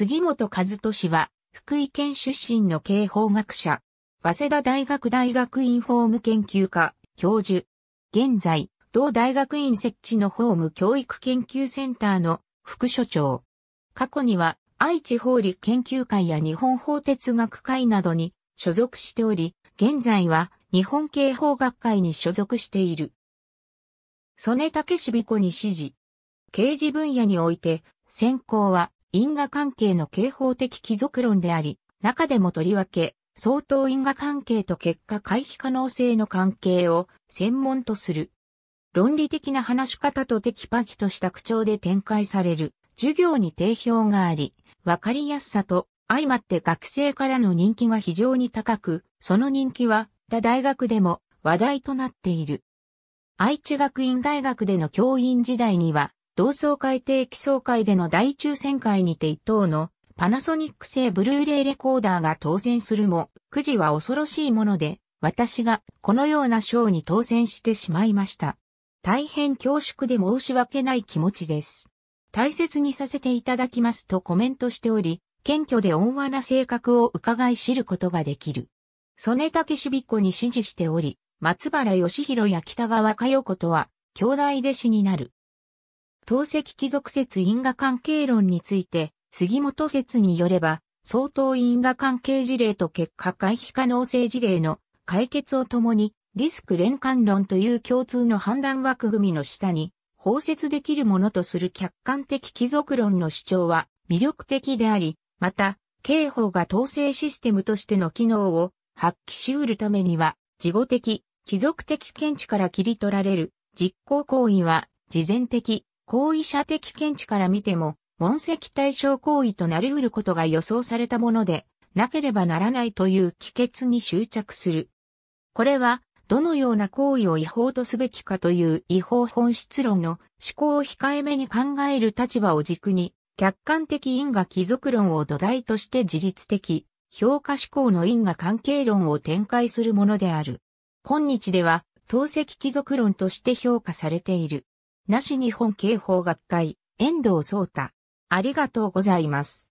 杉本和俊は、福井県出身の警法学者、早稲田大学大学院法務研究科、教授。現在、同大学院設置の法務教育研究センターの副所長。過去には、愛知法律研究会や日本法哲学会などに所属しており、現在は日本刑法学会に所属している。曽根武志彦に指示。刑事分野において、専攻は因果関係の警法的帰属論であり、中でもとりわけ、相当因果関係と結果回避可能性の関係を専門とする。論理的な話し方とテキパキとした口調で展開される授業に定評があり、わかりやすさと相まって学生からの人気が非常に高く、その人気は他大学でも話題となっている。愛知学院大学での教員時代には同窓会定期総会での大抽選会にて一等のパナソニック製ブルーレイレコーダーが当選するも、くじは恐ろしいもので、私がこのような賞に当選してしまいました。大変恐縮で申し訳ない気持ちです。大切にさせていただきますとコメントしており、謙虚で温和な性格を伺い知ることができる。曽根武志彦に指示しており、松原義弘や北川佳代子とは、兄弟弟子になる。透析貴族説因果関係論について、杉本説によれば、相当因果関係事例と結果回避可能性事例の解決をともに、リスク連関論という共通の判断枠組みの下に、包摂できるものとする客観的貴族論の主張は魅力的であり、また、刑法が統制システムとしての機能を発揮し得るためには、事後的、貴族的見地から切り取られる、実行行為は、事前的、行為者的見地から見ても、問責対象行為となり得ることが予想されたもので、なければならないという帰結に執着する。これは、どのような行為を違法とすべきかという違法本質論の思考を控えめに考える立場を軸に、客観的因果貴族論を土台として事実的、評価思考の因果関係論を展開するものである。今日では、透析貴族論として評価されている。なし日本刑法学会、遠藤聡太。ありがとうございます。